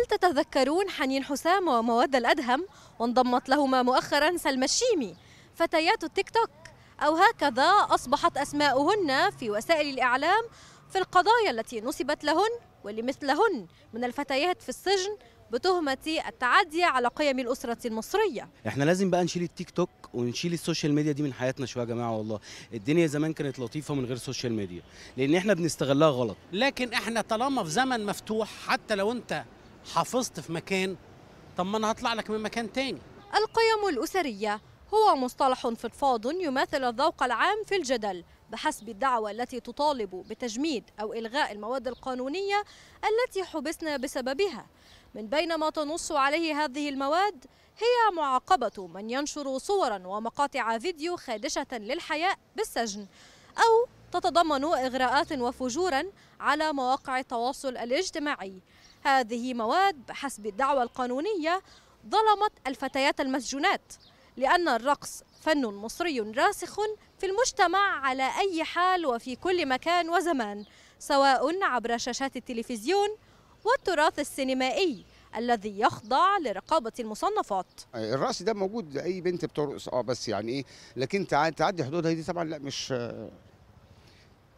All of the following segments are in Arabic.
هل تتذكرون حنين حسام ومواد الأدهم وانضمت لهما مؤخرا سلمى الشيمي فتيات التيك توك أو هكذا أصبحت أسماؤهن في وسائل الإعلام في القضايا التي نصبت لهن ولمثلهن من الفتيات في السجن بتهمة التعدي على قيم الأسرة المصرية احنا لازم بقى نشيل التيك توك ونشيل السوشيال ميديا دي من حياتنا شوية يا جماعة والله الدنيا زمان كانت لطيفة من غير سوشيال ميديا لأن احنا بنستغلها غلط لكن احنا طالما في زمن مفتوح حتى لو انت حافظت في مكان طب ما انا هطلع لك من مكان تاني القيم الاسريه هو مصطلح فضفاض يماثل الذوق العام في الجدل بحسب الدعوة التي تطالب بتجميد أو إلغاء المواد القانونية التي حبسنا بسببها من بين ما تنص عليه هذه المواد هي معاقبة من ينشر صورا ومقاطع فيديو خادشة للحياء بالسجن أو تتضمن إغراءات وفجورا على مواقع التواصل الاجتماعي هذه مواد بحسب الدعوى القانونية ظلمت الفتيات المسجونات لأن الرقص فن مصري راسخ في المجتمع على أي حال وفي كل مكان وزمان سواء عبر شاشات التلفزيون والتراث السينمائي الذي يخضع لرقابه المصنفات الرقص ده موجود اي بنت بترقص اه بس يعني ايه لكن تعدي حدودها دي طبعا لا مش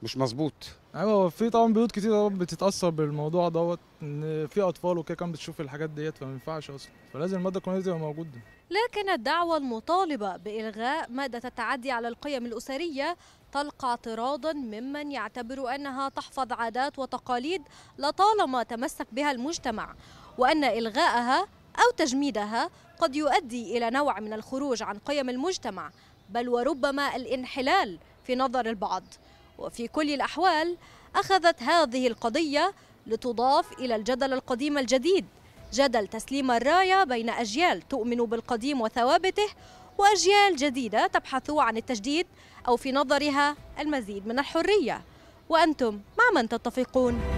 مش مظبوط ايوه في طبعا بيوت كتير طبعا بتتاثر بالموضوع دوت ان في اطفال وكده كان بتشوف الحاجات ديت فما ينفعش اصلا فلازم الماده القانونيه تبقى موجوده لكن الدعوة المطالبة بإلغاء مادة التعدي على القيم الأسرية تلقى اعتراضا ممن يعتبر أنها تحفظ عادات وتقاليد لطالما تمسك بها المجتمع وأن إلغاءها أو تجميدها قد يؤدي إلى نوع من الخروج عن قيم المجتمع بل وربما الانحلال في نظر البعض وفي كل الأحوال أخذت هذه القضية لتضاف إلى الجدل القديم الجديد جدل تسليم الراية بين أجيال تؤمن بالقديم وثوابته وأجيال جديدة تبحث عن التجديد أو في نظرها المزيد من الحرية وأنتم مع من تتفقون؟